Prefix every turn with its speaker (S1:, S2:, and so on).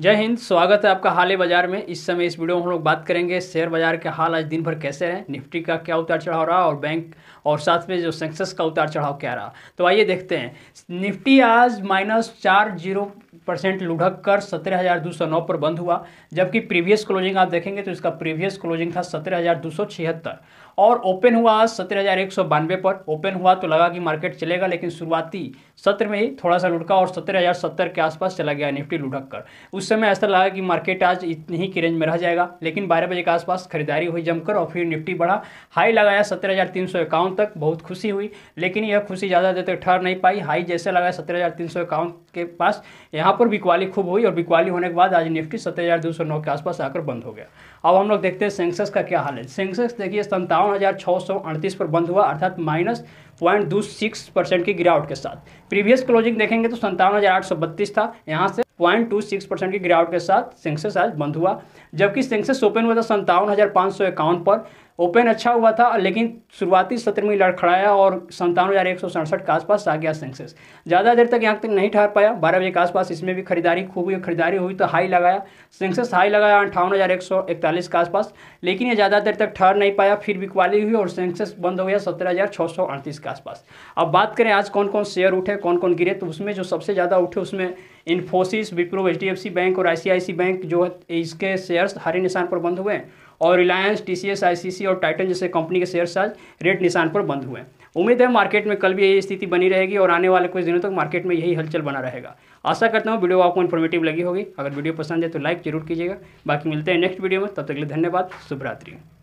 S1: जय हिंद स्वागत है आपका हाल बाजार में इस समय इस वीडियो में हम लोग बात करेंगे शेयर बाजार के हाल आज दिन भर कैसे रहे निफ्टी का क्या उतार चढ़ाव रहा और बैंक और साथ में जो सेंसेक्स का उतार चढ़ाव क्या रहा तो आइए देखते हैं निफ्टी आज माइनस चार जीरो परसेंट लुढ़क कर सत्रह हज़ार दो सौ नौ पर बंद हुआ जबकि प्रीवियस क्लोजिंग आप देखेंगे तो इसका प्रीवियस क्लोजिंग था सत्रह हज़ार दो सौ छिहत्तर और ओपन हुआ आज सत्रह हज़ार एक सौ बानवे पर ओपन हुआ तो लगा कि मार्केट चलेगा लेकिन शुरुआती सत्र में ही थोड़ा सा लुढ़का और सत्रह हज़ार सत्तर के आसपास चला गया निफ्टी लुढ़क कर उस समय ऐसा लगा कि मार्केट आज इतनी ही की रेंज में रह जाएगा लेकिन बारह बजे के आसपास खरीदारी हुई जमकर और फिर निफ्टी बढ़ा हाई लगाया सत्रह हज़ार तीन सौ इक्यावन तक बहुत खुशी हुई लेकिन यह खुशी ज़्यादा देर तक ठहर नहीं पाई हाई जैसे लगाया सत्रह हज़ार तीन सौ इक्यावन के पास यहाँ यहाँ पर बिकवाली खूब हुई और बिकवाली होने के बाद आज निफ्टी सत्रह के आसपास आकर बंद हो गया अब हम लोग देखते हैं सेंसेक्स का क्या हाल है सेंसेक्स देखिए संतावन पर बंद हुआ अर्थात माइनस पॉइंट दो सिक्स परसेंट की गिरावट के साथ प्रीवियस क्लोजिंग देखेंगे तो संतावन हज़ार आठ सौ बत्तीस था यहाँ से पॉइंट टू सिक्स परसेंट की गिरावट के साथ सेंसेस आज बंद हुआ जबकि सेंसेस ओपन हुआ था संतावन हज़ार पाँच सौ इक्यावन पर ओपन अच्छा हुआ था लेकिन शुरुआती सत्र में लड़खड़ाया और संतावन हज़ार एक सौ सड़सठ के आसपास आ गया सेंसेस ज़्यादा देर तक यहाँ तक नहीं ठहर पाया बारह बजे के आसपास इसमें भी खरीदारी खूब हुई खरीदारी हुई तो हाई लगाया सेंसेस हाई लगाया अंठावन हज़ार एक सौ इकतालीस के आसपास लेकिन ये ज़्यादा देर तक ठहर नहीं पाया फिर बिकवाली हुई और सेंसेस बंद हो गया सत्रह हज़ार छः सौ अड़तीस के आसपास अब बात करें आज कौन कौन शेयर उठे कौन कौन गिरे तो उसमें जो सबसे ज़्यादा उठे उसमें इन्फोसिस विप्रो एच बैंक और आई बैंक जो है इसके शेयर्स हरे निशान पर बंद हुए हैं और रिलायंस टी सी और टाइटन जैसे कंपनी के शेयर्स आज रेड निशान पर बंद हुए हैं उम्मीद है मार्केट में कल भी यही स्थिति बनी रहेगी और आने वाले कुछ दिनों तक तो मार्केट में यही हलचल बना रहेगा आशा करता हूँ वीडियो आपको इन्फॉर्मेटिव लगी होगी अगर वीडियो पसंद है तो लाइक जरूर कीजिएगा बाकी मिलते हैं नेक्स्ट वीडियो में तब तक के लिए धन्यवाद शुभरात्रि